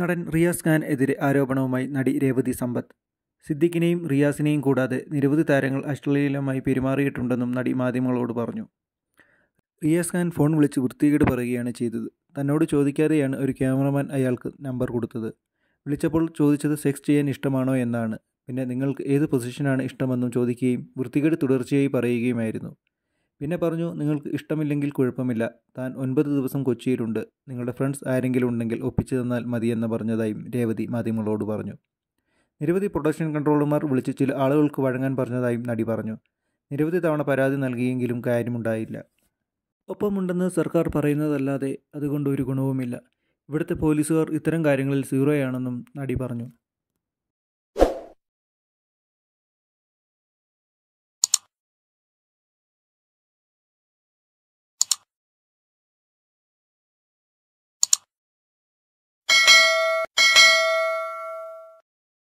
നടൻ റിയാസ് ഖാൻ എതിരെ ആരോപണവുമായി നടി രേവതി സമ്പത്ത് സിദ്ദിഖിനെയും റിയാസിനെയും കൂടാതെ നിരവധി താരങ്ങൾ അശ്ലീലമായി പെരുമാറിയിട്ടുണ്ടെന്നും നടി മാധ്യമങ്ങളോട് പറഞ്ഞു റിയാസ് ഖാൻ ഫോൺ വിളിച്ച് വൃത്തികേട് പറയുകയാണ് ചെയ്തത് തന്നോട് ചോദിക്കാതെയാണ് ഒരു ക്യാമറമാൻ അയാൾക്ക് നമ്പർ കൊടുത്തത് വിളിച്ചപ്പോൾ ചോദിച്ചത് സെക്സ് ചെയ്യാൻ ഇഷ്ടമാണോ എന്നാണ് പിന്നെ നിങ്ങൾക്ക് ഏത് പൊസിഷനാണ് ഇഷ്ടമെന്നും ചോദിക്കുകയും വൃത്തികേട് തുടർച്ചയായി പറയുകയുമായിരുന്നു പിന്നെ പറഞ്ഞു നിങ്ങൾക്ക് ഇഷ്ടമില്ലെങ്കിൽ കുഴപ്പമില്ല താൻ ഒൻപത് ദിവസം കൊച്ചിയിലുണ്ട് നിങ്ങളുടെ ഫ്രണ്ട്സ് ആരെങ്കിലും ഉണ്ടെങ്കിൽ ഒപ്പിച്ചു തന്നാൽ മതിയെന്ന് പറഞ്ഞതായും രേവതി മാധ്യമങ്ങളോട് പറഞ്ഞു നിരവധി പ്രൊഡക്ഷൻ കൺട്രോളർമാർ വിളിച്ച് ചില ആളുകൾക്ക് വഴങ്ങാൻ പറഞ്ഞതായും നടി പറഞ്ഞു നിരവധി തവണ പരാതി നൽകിയെങ്കിലും കാര്യമുണ്ടായില്ല ഒപ്പമുണ്ടെന്ന് സർക്കാർ പറയുന്നതല്ലാതെ അതുകൊണ്ട് ഒരു ഗുണവുമില്ല ഇവിടുത്തെ പോലീസുകാർ ഇത്തരം കാര്യങ്ങളിൽ സീറോയാണെന്നും നടി പറഞ്ഞു